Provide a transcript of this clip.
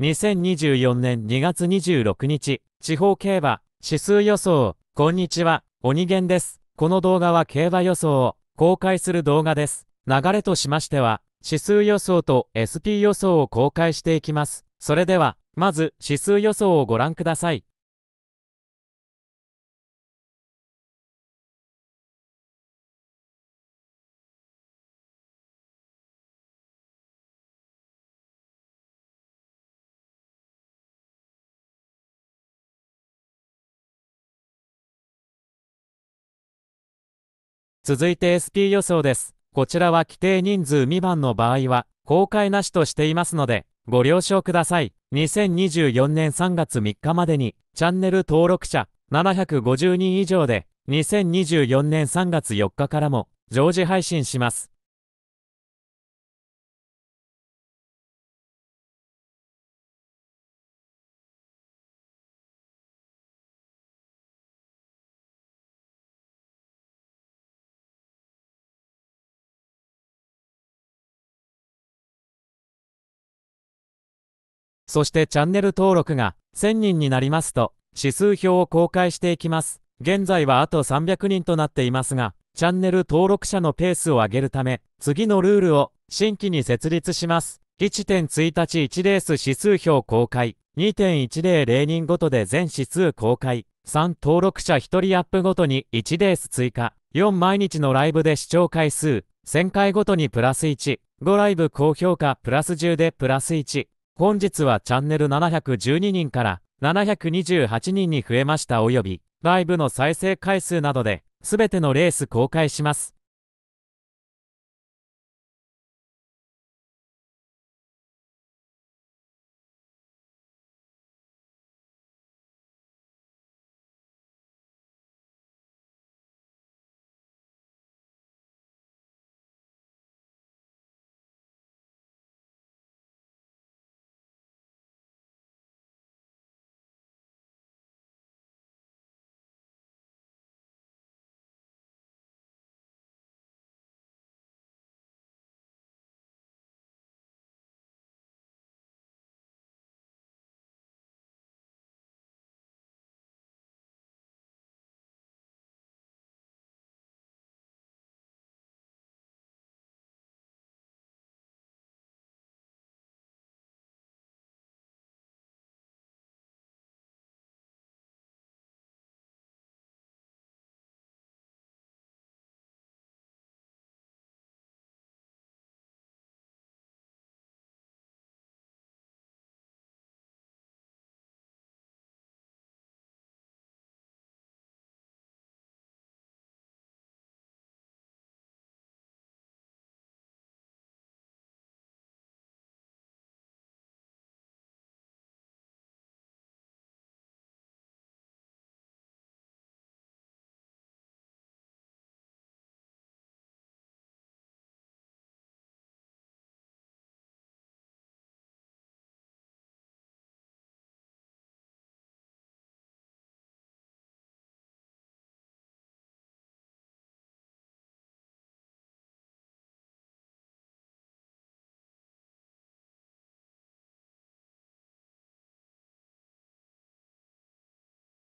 2024年2月26日、地方競馬、指数予想、こんにちは、鬼源です。この動画は競馬予想を公開する動画です。流れとしましては、指数予想と SP 予想を公開していきます。それでは、まず指数予想をご覧ください。続いて SP 予想です。こちらは規定人数未満の場合は、公開なしとしていますので、ご了承ください。2024年3月3日までに、チャンネル登録者750人以上で、2024年3月4日からも、常時配信します。そしてチャンネル登録が1000人になりますと、指数表を公開していきます。現在はあと300人となっていますが、チャンネル登録者のペースを上げるため、次のルールを新規に設立します。1 1日1レース指数表公開。2.100人ごとで全指数公開。3登録者1人アップごとに1レース追加。4毎日のライブで視聴回数。1000回ごとにプラス1。5ライブ高評価プラス10でプラス1。本日はチャンネル712人から728人に増えましたおよび、ライブの再生回数などで、すべてのレース公開します。